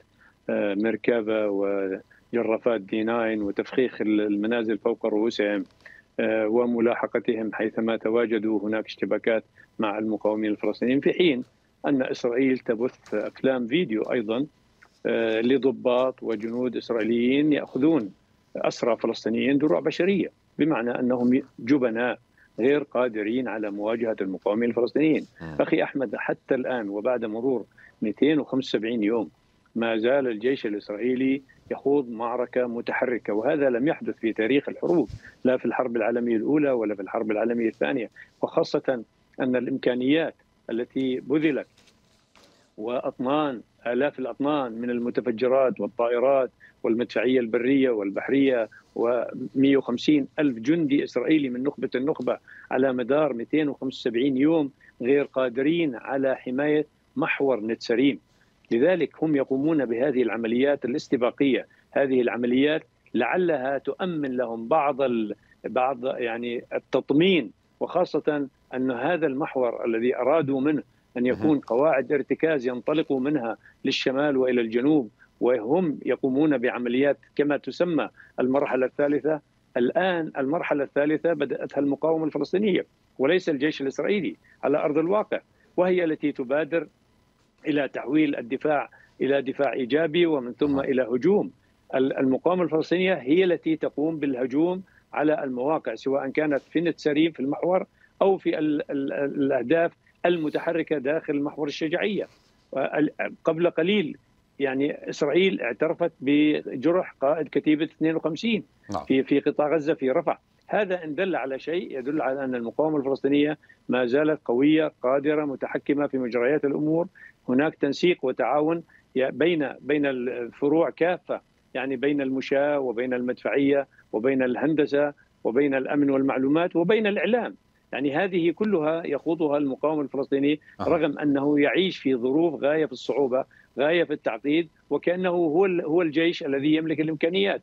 آه، مركبة و جرافات دي 9 وتفخيخ المنازل فوق رؤوسهم آه، وملاحقتهم حيثما تواجدوا هناك اشتباكات مع المقاومين الفلسطينيين في حين ان اسرائيل تبث افلام فيديو ايضا آه، لضباط وجنود اسرائيليين ياخذون اسرى فلسطينيين دروع بشريه بمعنى انهم جبناء غير قادرين على مواجهه المقاومين الفلسطينيين اخي احمد حتى الان وبعد مرور 275 يوم ما زال الجيش الاسرائيلي يخوض معركه متحركه وهذا لم يحدث في تاريخ الحروب لا في الحرب العالميه الاولى ولا في الحرب العالميه الثانيه وخاصه ان الامكانيات التي بذلت واطنان الاف الاطنان من المتفجرات والطائرات والمدفعيه البريه والبحريه و150 الف جندي اسرائيلي من نخبه النخبه على مدار 275 يوم غير قادرين على حمايه محور نتسريم لذلك هم يقومون بهذه العمليات الاستباقيه هذه العمليات لعلها تؤمن لهم بعض ال... بعض يعني التطمين وخاصه ان هذا المحور الذي ارادوا منه ان يكون قواعد ارتكاز ينطلقوا منها للشمال والى الجنوب وهم يقومون بعمليات كما تسمى المرحله الثالثه الان المرحله الثالثه بداتها المقاومه الفلسطينيه وليس الجيش الاسرائيلي على ارض الواقع وهي التي تبادر الى تحويل الدفاع الى دفاع ايجابي ومن ثم نعم. الى هجوم المقاومه الفلسطينيه هي التي تقوم بالهجوم على المواقع سواء كانت في نتسريب في المحور او في الاهداف المتحركه داخل محور الشجاعيه قبل قليل يعني اسرائيل اعترفت بجرح قائد كتيبه 52 نعم. في في قطاع غزه في رفح هذا ان دل على شيء يدل على ان المقاومه الفلسطينيه ما زالت قويه قادره متحكمه في مجريات الامور هناك تنسيق وتعاون بين بين الفروع كافه يعني بين المشاه وبين المدفعيه وبين الهندسه وبين الامن والمعلومات وبين الاعلام يعني هذه كلها يخوضها المقاومه الفلسطيني آه. رغم انه يعيش في ظروف غايه في الصعوبه، غايه في التعقيد وكانه هو هو الجيش الذي يملك الامكانيات،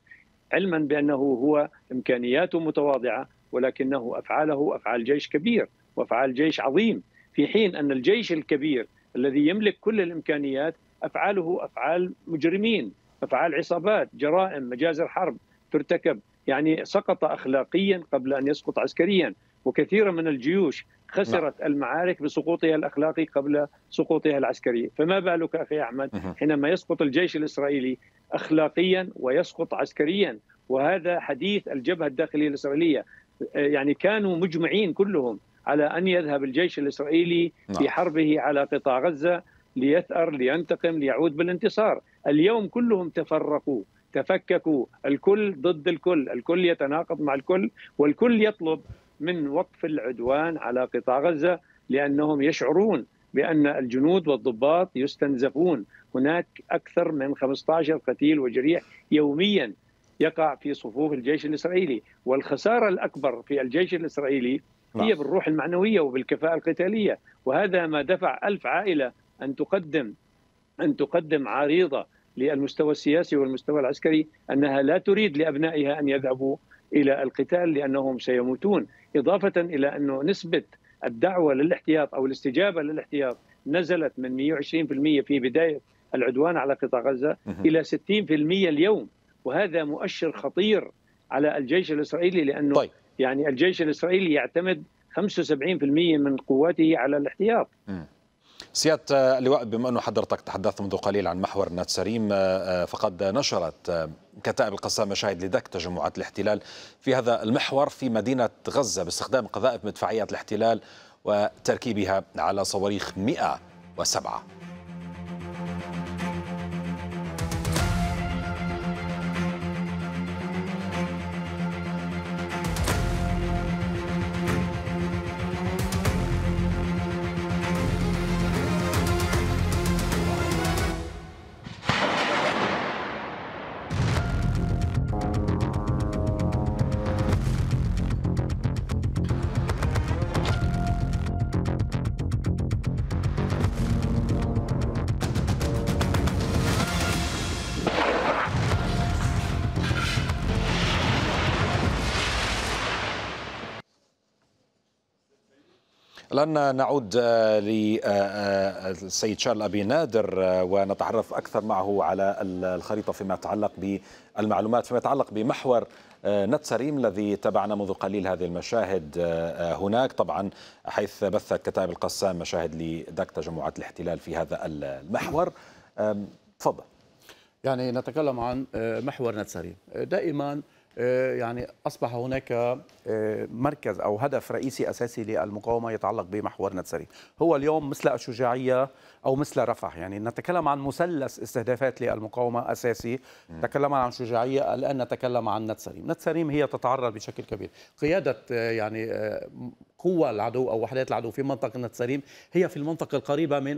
علما بانه هو امكانياته متواضعه ولكنه افعاله افعال جيش كبير وافعال جيش عظيم، في حين ان الجيش الكبير الذي يملك كل الامكانيات افعاله افعال مجرمين، افعال عصابات، جرائم، مجازر حرب ترتكب، يعني سقط اخلاقيا قبل ان يسقط عسكريا، وكثيرا من الجيوش خسرت نعم. المعارك بسقوطها الاخلاقي قبل سقوطها العسكري، فما بالك اخي احمد حينما يسقط الجيش الاسرائيلي اخلاقيا ويسقط عسكريا، وهذا حديث الجبهه الداخليه الاسرائيليه، يعني كانوا مجمعين كلهم على ان يذهب الجيش الاسرائيلي في نعم. حربه على قطاع غزه ليثأر لينتقم ليعود بالانتصار اليوم كلهم تفرقوا تفككوا الكل ضد الكل الكل يتناقض مع الكل والكل يطلب من وقف العدوان على قطاع غزة لأنهم يشعرون بأن الجنود والضباط يستنزفون هناك أكثر من 15 قتيل وجريح يوميا يقع في صفوف الجيش الإسرائيلي والخسارة الأكبر في الجيش الإسرائيلي نعم. هي بالروح المعنوية وبالكفاءة القتالية وهذا ما دفع ألف عائلة أن تقدم أن تقدم عريضة للمستوى السياسي والمستوى العسكري أنها لا تريد لأبنائها أن يذهبوا إلى القتال لأنهم سيموتون إضافة إلى أنه نسبة الدعوة للاحتياط أو الاستجابة للاحتياط نزلت من 120% في بداية العدوان على قطاع غزة إلى 60% اليوم وهذا مؤشر خطير على الجيش الإسرائيلي لأنه طيب. يعني الجيش الاسرائيلي يعتمد 75% من قواته على الاحتياط. سيادة آه، اللواء بما أنه حضرتك تحدثت منذ قليل عن محور ناتسريم آه، آه، فقد نشرت كتائب القسام مشاهد لدك تجمعات الاحتلال في هذا المحور في مدينة غزة باستخدام قذائف مدفعية الاحتلال وتركيبها على صواريخ 107 لن نعود آه، للسيد آه، آه، شارل أبي نادر ونتعرف أكثر معه على الخريطة فيما يتعلق بالمعلومات فيما يتعلق بمحور نتسريم الذي تابعنا منذ قليل هذه المشاهد هناك طبعا حيث بثت كتائب القسام مشاهد لدك تجمعات الاحتلال في هذا المحور تفضل يعني نتكلم عن محور نتسريم دائما آه، يعني اصبح هناك آه، مركز او هدف رئيسي اساسي للمقاومه يتعلق بمحور نتسري هو اليوم مثل الشجاعيه او مثل رفح، يعني نتكلم عن مثلث استهدافات للمقاومه اساسي، تكلمنا عن شجاعيه الان نتكلم عن نت سريم، هي تتعرض بشكل كبير، قياده آه، يعني قوى العدو او وحدات العدو في منطقه نتسريم هي في المنطقه القريبه من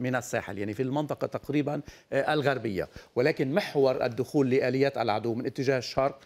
من الساحل، يعني في المنطقه تقريبا الغربيه، ولكن محور الدخول لاليات العدو من اتجاه الشرق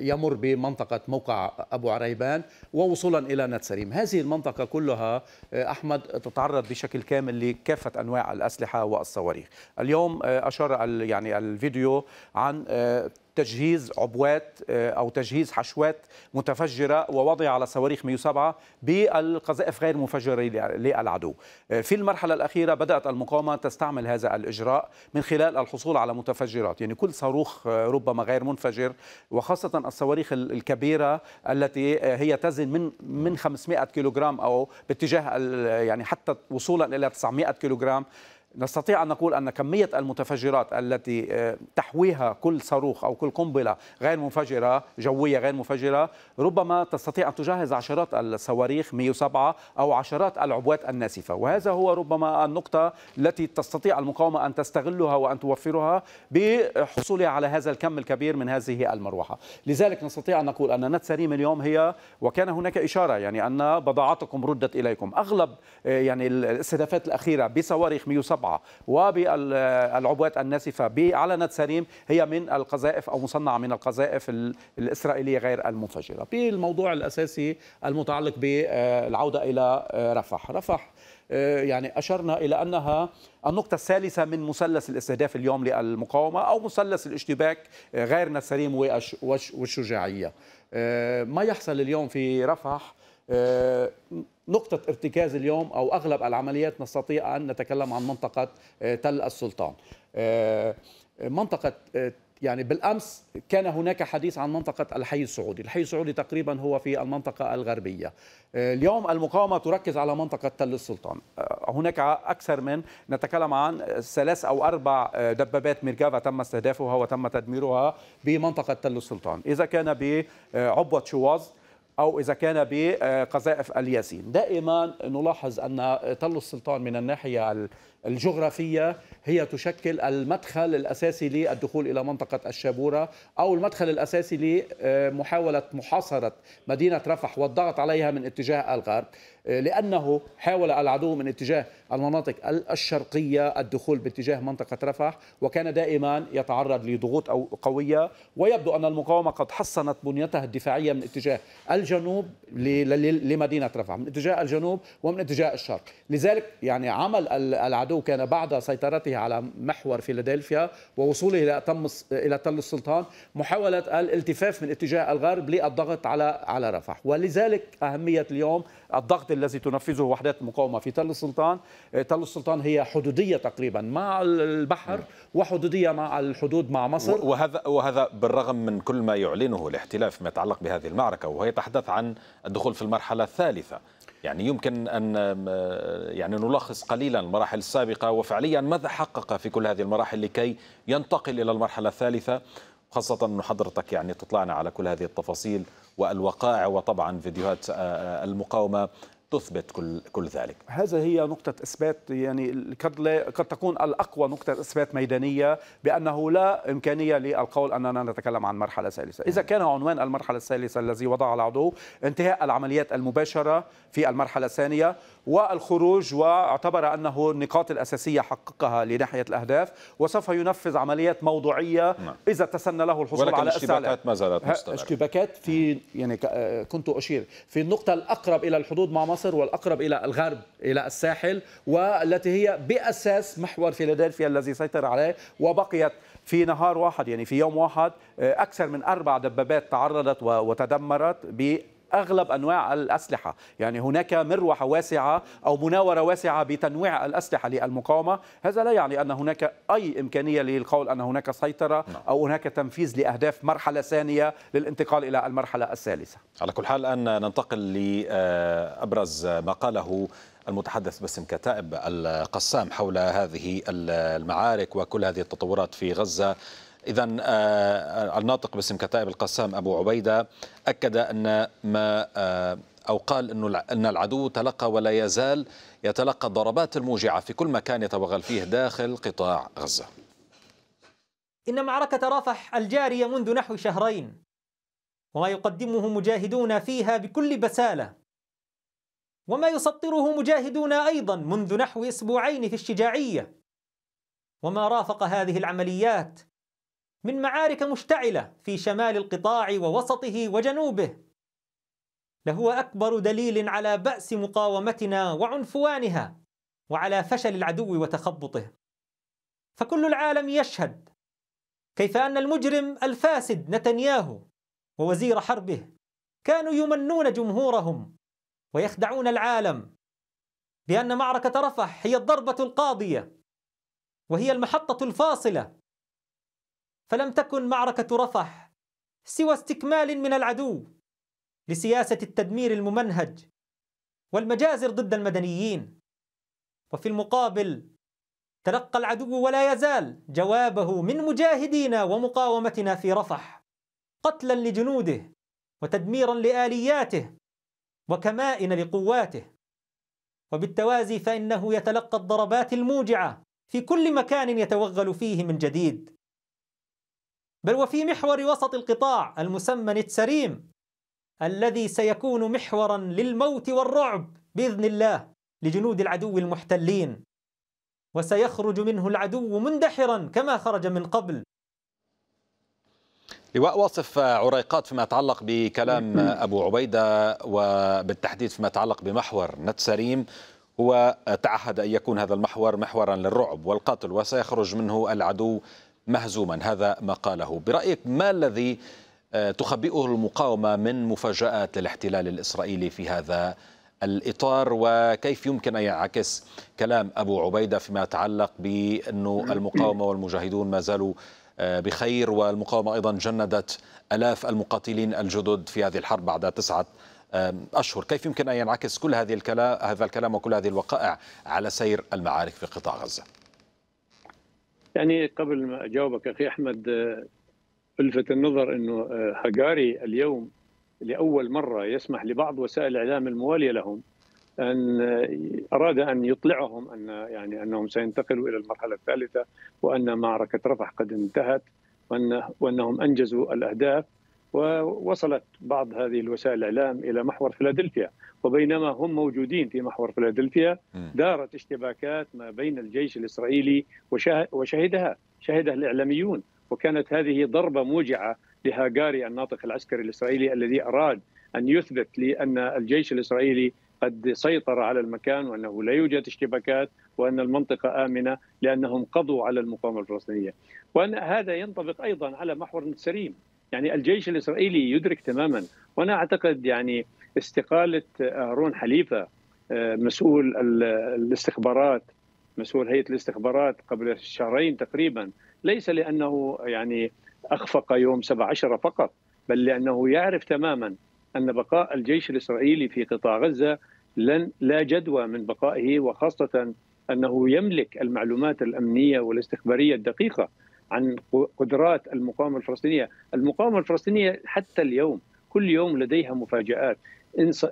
يمر بمنطقة موقع أبو عريبان ووصولا إلى نتسريم هذه المنطقة كلها آه، أحمد تتعرض بشكل كامل لكافة أنواع الأسلحة والصواريخ اليوم آه، أشار يعني الفيديو عن آه، تجهيز عبوات آه، او تجهيز حشوات متفجره ووضع على صواريخ 107 بالقذائف غير المفجره للعدو. آه، في المرحله الاخيره بدات المقاومه تستعمل هذا الاجراء من خلال الحصول على متفجرات، يعني كل صاروخ آه، ربما غير منفجر وخاصه الصواريخ الكبيره التي هي تزن من من 500 كيلوغرام او باتجاه يعني حتى وصولا الى 900 كيلوغرام نستطيع أن نقول أن كمية المتفجرات التي آه، تحويها كل صاروخ أو كل قنبلة غير منفجرة جوية غير منفجرة ربما تستطيع أن تجهز عشرات الصواريخ 107 أو عشرات العبوات الناسفة وهذا هو ربما النقطة التي تستطيع المقاومة أن تستغلها وأن توفرها بحصولها على هذا الكم الكبير من هذه المروحة لذلك نستطيع أن نقول أن نت سليم اليوم هي وكان هناك إشارة يعني أن بضاعتكم ردت إليكم أغلب آه، يعني الاستهدافات الأخيرة بصواريخ 107 السبعة وبالعبوات الناسفة على سريم هي من القذائف أو مصنعة من القذائف الإسرائيلية غير المنفجرة بالموضوع الأساسي المتعلق بالعودة إلى آه، رفح رفح آه، يعني أشرنا إلى أنها النقطة الثالثة من مثلث الاستهداف اليوم للمقاومة أو مثلث الاشتباك غير نسريم والشجاعية آه، ما يحصل اليوم في رفح نقطة ارتكاز اليوم أو أغلب العمليات نستطيع أن نتكلم عن منطقة آه، تل السلطان آه، آه، منطقة يعني بالامس كان هناك حديث عن منطقه الحي السعودي، الحي السعودي تقريبا هو في المنطقه الغربيه. اليوم المقاومه تركز على منطقه تل السلطان. هناك اكثر من نتكلم عن ثلاث او اربع دبابات ميرجافا تم استهدافها وتم تدميرها بمنطقه تل السلطان، اذا كان بعبوه شواز أو إذا كان بقذائف الياسين دائما نلاحظ أن تل السلطان من الناحية الجغرافية هي تشكل المدخل الأساسي للدخول إلى منطقة الشابورة أو المدخل الأساسي لمحاولة محاصرة مدينة رفح والضغط عليها من اتجاه الغرب لأنه حاول العدو من اتجاه المناطق الشرقية الدخول باتجاه منطقة رفح وكان دائما يتعرض لضغوط أو قوية ويبدو أن المقاومة قد حصنت بنيتها الدفاعية من اتجاه الجنوب لمدينة رفح من اتجاه الجنوب ومن اتجاه الشرق لذلك يعني عمل العدو كان بعد سيطرته على محور فيلادلفيا ووصوله إلى إلى تل السلطان محاولة الالتفاف من اتجاه الغرب للضغط على على رفح ولذلك أهمية اليوم الضغط الذي تنفذه وحدات المقاومة في تل السلطان إيه، تل السلطان هي حدوديه تقريبا مع البحر نعم. وحدوديه مع الحدود مع مصر وهذا وهذا بالرغم من كل ما يعلنه الاحتلال فيما يتعلق بهذه المعركه وهي تحدث عن الدخول في المرحله الثالثه يعني يمكن ان يعني نلخص قليلا المراحل السابقه وفعليا ماذا حقق في كل هذه المراحل لكي ينتقل الى المرحله الثالثه خاصة أن حضرتك يعني تطلعنا على كل هذه التفاصيل والوقائع وطبعا فيديوهات المقاومة تثبت كل كل ذلك هذا هي نقطة إثبات يعني قد قد تكون الأقوى نقطة إثبات ميدانية بأنه لا إمكانية للقول أننا نتكلم عن مرحلة ثالثة إذا كان عنوان المرحلة الثالثة الذي وضع العضو انتهاء العمليات المباشرة في المرحلة الثانية والخروج واعتبر أنه النقاط الأساسية حققها لناحية الأهداف وسوف ينفذ عمليات موضوعية نعم. إذا تسنى له الحصول ولكن على الاشتباكات ما زالت مستمرة اشتباكات في يعني آه، كنت أشير في النقطة الأقرب إلى الحدود مع مصر مصر والأقرب إلى الغرب إلى الساحل والتي هي بأساس محور فيلادلفيا الذي سيطر عليه وبقيت في نهار واحد يعني في يوم واحد آه، أكثر من أربع دبابات تعرضت وتدمرت ب اغلب انواع الاسلحه، يعني هناك مروحه واسعه او مناوره واسعه بتنويع الاسلحه للمقاومه، هذا لا يعني ان هناك اي امكانيه للقول ان هناك سيطره نعم. او هناك تنفيذ لاهداف مرحله ثانيه للانتقال الى المرحله الثالثه. على كل حال الان ننتقل لابرز ما قاله المتحدث باسم كتائب القسام حول هذه المعارك وكل هذه التطورات في غزه إذا آه، آه، الناطق باسم كتائب القسام أبو عبيدة أكد أن ما آه، أو قال أنه أن العدو تلقى ولا يزال يتلقى الضربات الموجعة في كل مكان يتوغل فيه داخل قطاع غزة إن معركة رفح الجارية منذ نحو شهرين وما يقدمه مجاهدون فيها بكل بسالة وما يسطره مجاهدون أيضا منذ نحو أسبوعين في الشجاعية وما رافق هذه العمليات من معارك مشتعله في شمال القطاع ووسطه وجنوبه لهو اكبر دليل على باس مقاومتنا وعنفوانها وعلى فشل العدو وتخبطه فكل العالم يشهد كيف ان المجرم الفاسد نتنياهو ووزير حربه كانوا يمنون جمهورهم ويخدعون العالم بان معركه رفح هي الضربه القاضيه وهي المحطه الفاصله فلم تكن معركة رفح سوى استكمال من العدو لسياسة التدمير الممنهج والمجازر ضد المدنيين وفي المقابل تلقى العدو ولا يزال جوابه من مجاهدينا ومقاومتنا في رفح قتلا لجنوده وتدميرا لآلياته وكمائن لقواته وبالتوازي فإنه يتلقى الضربات الموجعة في كل مكان يتوغل فيه من جديد بل وفي محور وسط القطاع المسمى نتسريم الذي سيكون محورا للموت والرعب باذن الله لجنود العدو المحتلين وسيخرج منه العدو مندحرا كما خرج من قبل لواء واصف عريقات فيما يتعلق بكلام أبو عبيدة وبالتحديد فيما يتعلق بمحور نتسريم هو تعهد أن يكون هذا المحور محورا للرعب والقتل وسيخرج منه العدو مهزوما هذا ما قاله برأيك ما الذي آه، تخبئه المقاومة من مفاجآت للاحتلال الإسرائيلي في هذا الإطار وكيف يمكن أن ينعكس كلام أبو عبيدة فيما يتعلق بأنه المقاومة والمجاهدون ما زالوا آه، بخير والمقاومة أيضا جندت ألاف المقاتلين الجدد في هذه الحرب بعد تسعة آه، أشهر كيف يمكن أن ينعكس كل هذه الكلام هذا الكلام وكل هذه الوقائع على سير المعارك في قطاع غزة يعني قبل ما اجاوبك اخي احمد آه، الفت النظر انه آه، هاجاري اليوم لاول مره يسمح لبعض وسائل الاعلام المواليه لهم ان آه، اراد ان يطلعهم ان يعني انهم سينتقلوا الى المرحله الثالثه وان معركه رفح قد انتهت وأن وانهم انجزوا الاهداف ووصلت بعض هذه الوسائل الاعلام الى محور فيلادلفيا وبينما هم موجودين في محور فيلادلفيا دارت اشتباكات ما بين الجيش الإسرائيلي وشهدها شهدها الإعلاميون وكانت هذه ضربة موجعة لهاجاري الناطق العسكري الإسرائيلي الذي أراد أن يثبت لأن الجيش الإسرائيلي قد سيطر على المكان وانه لا يوجد اشتباكات وان المنطقه امنه لانهم قضوا على المقاومه الفلسطينيه. وان هذا ينطبق ايضا على محور سريم، يعني الجيش الاسرائيلي يدرك تماما وانا اعتقد يعني استقاله هارون حليفه آه، مسؤول الاستخبارات مسؤول هيئه الاستخبارات قبل شهرين تقريبا ليس لانه يعني اخفق يوم 17 فقط بل لانه يعرف تماما ان بقاء الجيش الاسرائيلي في قطاع غزه لن لا جدوى من بقائه وخاصه انه يملك المعلومات الامنيه والاستخباريه الدقيقه عن قدرات المقاومه الفلسطينيه، المقاومه الفلسطينيه حتى اليوم كل يوم لديها مفاجات،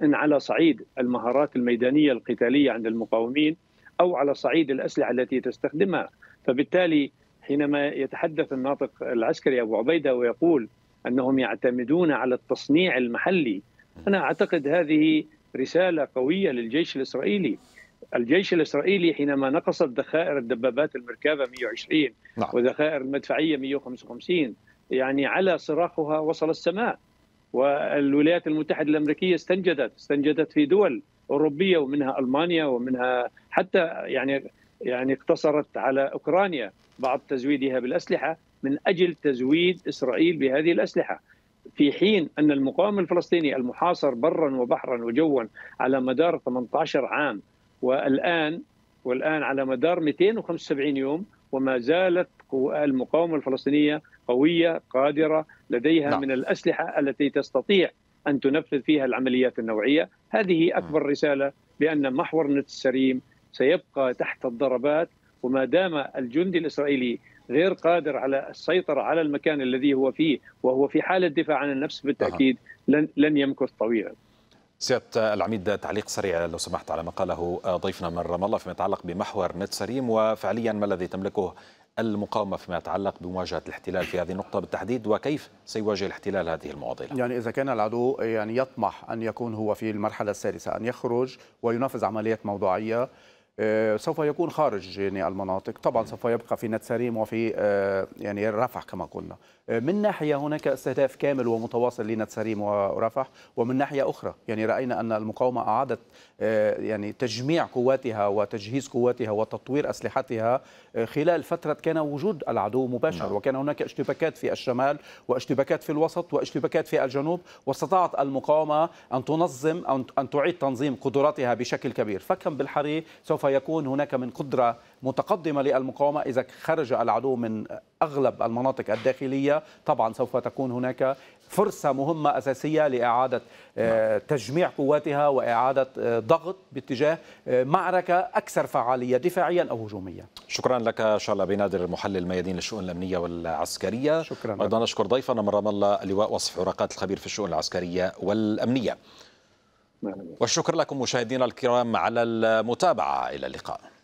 إن على صعيد المهارات الميدانية القتالية عند المقاومين أو على صعيد الأسلحة التي تستخدمها فبالتالي حينما يتحدث الناطق العسكري أبو عبيدة ويقول أنهم يعتمدون على التصنيع المحلي أنا أعتقد هذه رسالة قوية للجيش الإسرائيلي الجيش الإسرائيلي حينما نقصت ذخائر الدبابات المركبة 120 نعم. وذخائر المدفعية 155 يعني على صراخها وصل السماء والولايات المتحده الامريكيه استنجدت استنجدت في دول اوروبيه ومنها المانيا ومنها حتى يعني يعني اقتصرت على اوكرانيا بعض تزويدها بالاسلحه من اجل تزويد اسرائيل بهذه الاسلحه في حين ان المقاومه الفلسطيني المحاصر برا وبحرا وجوا على مدار 18 عام والان والان على مدار 275 يوم وما زالت المقاومه الفلسطينيه قويه قادره لديها نعم. من الاسلحه التي تستطيع ان تنفذ فيها العمليات النوعيه، هذه اكبر رساله بان محور نت السريم سيبقى تحت الضربات وما دام الجندي الاسرائيلي غير قادر على السيطره على المكان الذي هو فيه وهو في حاله دفاع عن النفس بالتاكيد لن لن يمكث طويلا. سيادة العميد تعليق سريع لو سمحت على ما قاله آه، ضيفنا من رام الله فيما يتعلق بمحور نت سريم وفعليا ما الذي تملكه المقاومة فيما يتعلق بمواجهة الاحتلال في هذه النقطة بالتحديد وكيف سيواجه الاحتلال هذه المعضلة يعني إذا كان العدو يعني يطمح أن يكون هو في المرحلة السادسة أن يخرج وينفذ عمليات موضوعية آه، سوف يكون خارج يعني المناطق طبعا سوف يبقى في نتسريم وفي آه، يعني رفح كما قلنا آه، من ناحيه هناك استهداف كامل ومتواصل لنتسريم ورفح ومن ناحيه اخرى يعني راينا ان المقاومه اعادت آه، يعني تجميع قواتها وتجهيز قواتها وتطوير أسلحتها آه، خلال فترة كان وجود العدو مباشر نعم. وكان هناك اشتباكات في الشمال واشتباكات في الوسط واشتباكات في الجنوب واستطاعت المقاومة أن تنظم أن تعيد تنظيم قدراتها بشكل كبير فكم بالحري سوف يكون هناك من قدرة متقدمة للمقاومة إذا خرج العدو من أغلب المناطق الداخلية طبعا سوف تكون هناك فرصة مهمة أساسية لإعادة آه، تجميع قواتها وإعادة آه، ضغط باتجاه آه، معركة أكثر فعالية دفاعيا أو هجوميا شكرا لك شعلة بنادر المحلل الميادين للشؤون الأمنية والعسكرية شكرا أيضا نشكر ضيفنا من رام الله اللواء وصف عراقات الخبير في الشؤون العسكرية والأمنية نعم. والشكر لكم مشاهدينا الكرام على المتابعة إلى اللقاء